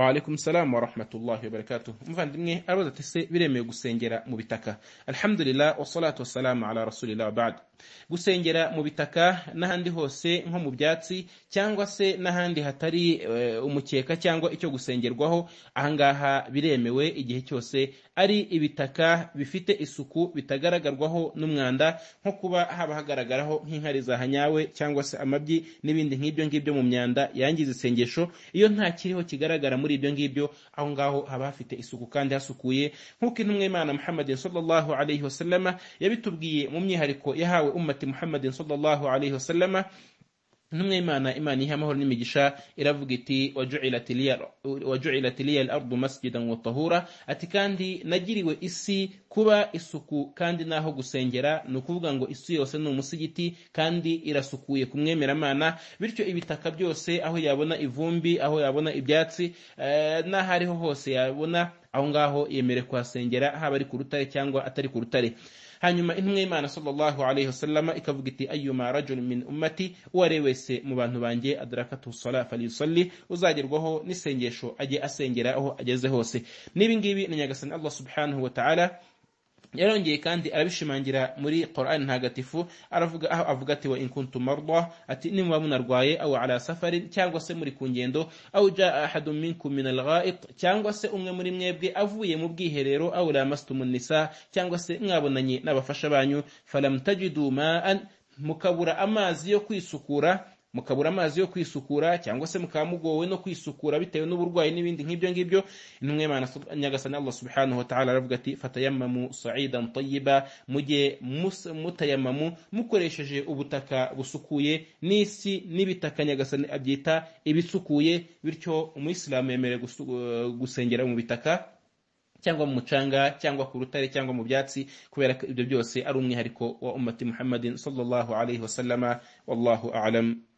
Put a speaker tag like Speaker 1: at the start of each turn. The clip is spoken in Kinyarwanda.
Speaker 1: وعليكم السلام ورحمة الله وبركاته مفاندمي أرادة تسي بريمي قسين جرى مبتكة الحمد لله والصلاة والسلام على رسول الله بعد gusengera mu bitaka n'ahandi hose nko mu byatsi cyangwa se n'ahandi hatari eh, umukeka cyangwa icyo gusengerwaho ahangaha biremewe igihe cyose ari ibitaka bifite isuku bitagaragarwaho n'umwanda nko kuba haba hagaragaraho nk'inkari zahanyawe cyangwa se amabyi n'ibindi nk'ibyo ngibyo mu myanda yangiza isengesho iyo nta kiriho kigaragara muri ibyo ngibyo aho ngaho haba hafite isuku kandi hasukuye nk'uko intumwa y'imana muhammad sallallahu alaihi wasallama yabitubwiye mu myihariko yahawe wa ummati muhammadin sallallahu alaihi wasallama intumwa y'imana imana ihe amahoro n'imigisha iravuga iti wajuilati liya al-ardu masjidan wa tahura ati kandi nagiriwe isi kuba isuku kandi naho gusengera ni ukuvuga ngo isi yose ni umusigiti kandi irasukuye ku mwemeramana bityo ibitaka byose aho yabona ivumbi aho yabona ibyatsi eh, n'aho ariho hose yabona aho ngaho yemere kuhasengera haba ari ku rutare cyangwa atari ku rutare hanyuma intumwa y'imana sallallahu alaihi wasallama ikavuga iti ayyuma rajul min ummati uwo ari wese mu bantu banjye adarakatu sala falyusalli uzagerwaho n'isengesho ajye asengera aho ageze hose n'ibi ngibi ni nyagasani allah subhanahu wa ta'ala yarongeye kandi arabishimangira muri Qur'an ntagatifu aravuga aho avuga ati wa in kuntum marda ati nimuba munarwaye aw ala safarin cyangwa se muri ku ngendo aw jaa ahadun minkum min cyangwa se umwe muri mwebwe avuye mu bwiherero awu lamastumun nisa cyangwa se mwabonanye n'abafasha banyu falam tajidu mukabura amazi yo kwisukura mukabura amazi yo kwisukura cyangwa se mukaba mugowe no kwisukura bitewe n'uburwayi n'ibindi nk'ibyo ngibyo intumwe nyagasani Allah subhanahu wa ta'ala aravuga ati fatayammamu sa'idan tayyiba mujye mutayammamu mukoresheje ubutaka busukuye n'isi n'ibitaka nyagasani abyita ibisukuye bityo umuyisilamu yemerewe gusengera mu bitaka cyangwa mu mucanga cyangwa ku rutare cyangwa mu byatsi kubera ko ibyo byose ari umwihariko wa umati muhammadin sallallahu alaihi wasallama wallahu a'lam